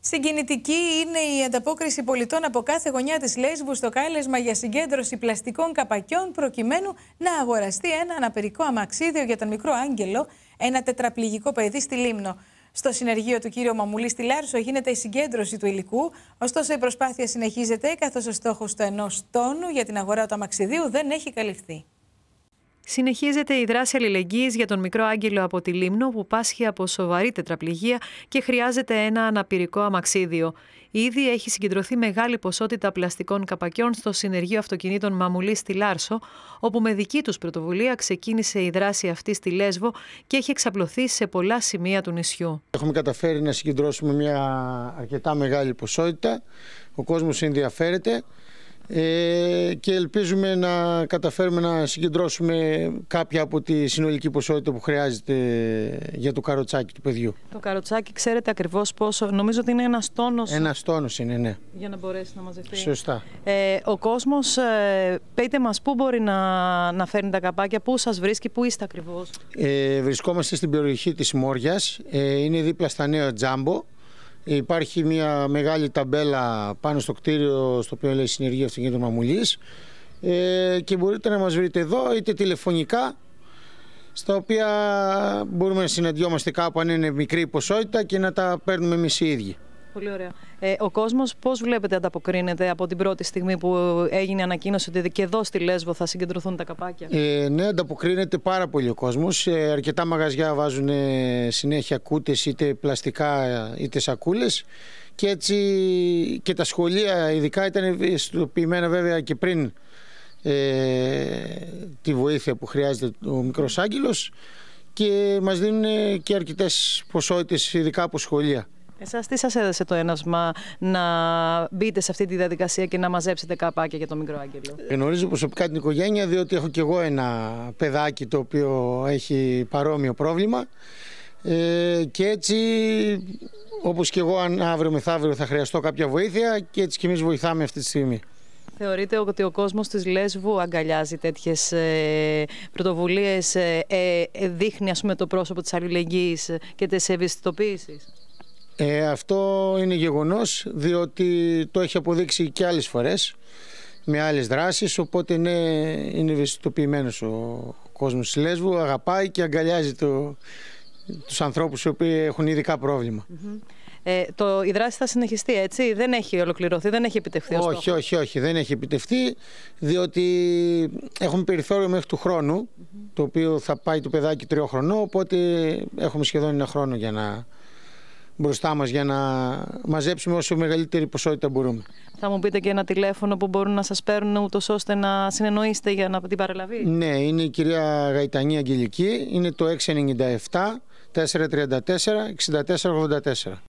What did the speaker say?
Συγκινητική είναι η ανταπόκριση πολιτών από κάθε γωνιά της Λέσβους στο κάλεσμα για συγκέντρωση πλαστικών καπακιών προκειμένου να αγοραστεί ένα αναπηρικό αμαξίδιο για τον μικρό Άγγελο, ένα τετραπληγικό παιδί στη Λίμνο. Στο συνεργείο του κύριο Μαμουλής στη Λάρσο γίνεται η συγκέντρωση του υλικού, ωστόσο η προσπάθεια συνεχίζεται καθώς ο στόχος του ενός τόνου για την αγορά του αμαξιδίου δεν έχει καλυφθεί. Συνεχίζεται η δράση αλληλεγγύης για τον μικρό άγγελο από τη Λίμνο που πάσχει από σοβαρή τετραπληγία και χρειάζεται ένα αναπηρικό αμαξίδιο. Ήδη έχει συγκεντρωθεί μεγάλη ποσότητα πλαστικών καπακιών στο συνεργείο αυτοκινήτων Μαμουλή στη Λάρσο, όπου με δική τους πρωτοβουλία ξεκίνησε η δράση αυτή στη Λέσβο και έχει εξαπλωθεί σε πολλά σημεία του νησιού. Έχουμε καταφέρει να συγκεντρώσουμε μια αρκετά μεγάλη ποσότητα. Ο κόσμος ενδιαφέρεται ε, και ελπίζουμε να καταφέρουμε να συγκεντρώσουμε κάποια από τη συνολική ποσότητα που χρειάζεται για το καροτσάκι του παιδιού. Το καροτσάκι ξέρετε ακριβώς πόσο, νομίζω ότι είναι ένας τόνος. Ένας τόνος είναι, ναι. Για να μπορέσει να μαζευτεί. Σωστά. Ε, ο κόσμος, ε, πείτε μας πού μπορεί να, να φέρνει τα καπάκια, πού σας βρίσκει, πού είστε ακριβώς. Ε, βρισκόμαστε στην περιοχή της Μόριας, ε, είναι δίπλα στα νέα Τζάμπο. Υπάρχει μια μεγάλη ταμπέλα πάνω στο κτίριο στο οποίο λέει Συνεργεία Αυτοκίνητων Μαμουλής ε, και μπορείτε να μας βρείτε εδώ είτε τηλεφωνικά στα οποία μπορούμε να συναντιόμαστε κάπου αν είναι μικρή ποσότητα και να τα παίρνουμε εμείς οι ίδιοι. Ε, ο κόσμος, πώς βλέπετε, ανταποκρίνεται από την πρώτη στιγμή που έγινε ανακοίνωση ότι και εδώ στη Λέσβο θα συγκεντρωθούν τα καπάκια. Ε, ναι, ανταποκρίνεται πάρα πολύ ο κόσμος. Ε, αρκετά μαγαζιά βάζουν ε, συνέχεια κούτες, είτε πλαστικά είτε σακούλες. Και έτσι και τα σχολεία, ειδικά, ήταν ευαισθητοποιημένα βέβαια και πριν τη βοήθεια που χρειάζεται ο μικρός άγγελος και μας δίνουν και αρκετές ποσότητες ειδικά από σχολεία. Εσάς τι σας έδωσε το ένασμα να μπείτε σε αυτή τη διαδικασία και να μαζέψετε καπάκια για το μικρό άγγελο. Γνωρίζω προσωπικά την οικογένεια διότι έχω και εγώ ένα παιδάκι το οποίο έχει παρόμοιο πρόβλημα ε, και έτσι όπως και εγώ αν αύριο μεθαύριο θα χρειαστώ κάποια βοήθεια και έτσι και εμείς βοηθάμε αυτή τη στιγμή. Θεωρείτε ότι ο κόσμος της Λέσβου αγκαλιάζει τέτοιες ε, πρωτοβουλίες, ε, ε, δείχνει ας πούμε, το πρόσωπο της αλληλεγγύης και της ευαισθητοποίησης. Ε, αυτό είναι γεγονός διότι το έχει αποδείξει και άλλες φορές με άλλες δράσεις οπότε ναι, είναι ευαισθητοποιημένος ο κόσμος της Λέσβου, αγαπάει και αγκαλιάζει το, τους ανθρώπους οι οποίοι έχουν ειδικά πρόβλημα. Ε, το, η δράση θα συνεχιστεί έτσι, δεν έχει ολοκληρωθεί, δεν έχει επιτευχθεί Όχι, όχι, όχι, δεν έχει επιτευχθεί διότι έχουμε περιθώριο μέχρι του χρόνου το οποίο θα πάει το παιδάκι τριο χρονό οπότε έχουμε σχεδόν ένα χρόνο για να μπροστά μας για να μαζέψουμε όσο μεγαλύτερη ποσότητα μπορούμε. Θα μου πείτε και ένα τηλέφωνο που μπορούν να σας παίρνουν ούτως ώστε να συνεννοήσετε για να την παραλαβή. Ναι, είναι η κυρία Γαϊτανή Αγγελική, είναι το 697 434 6484.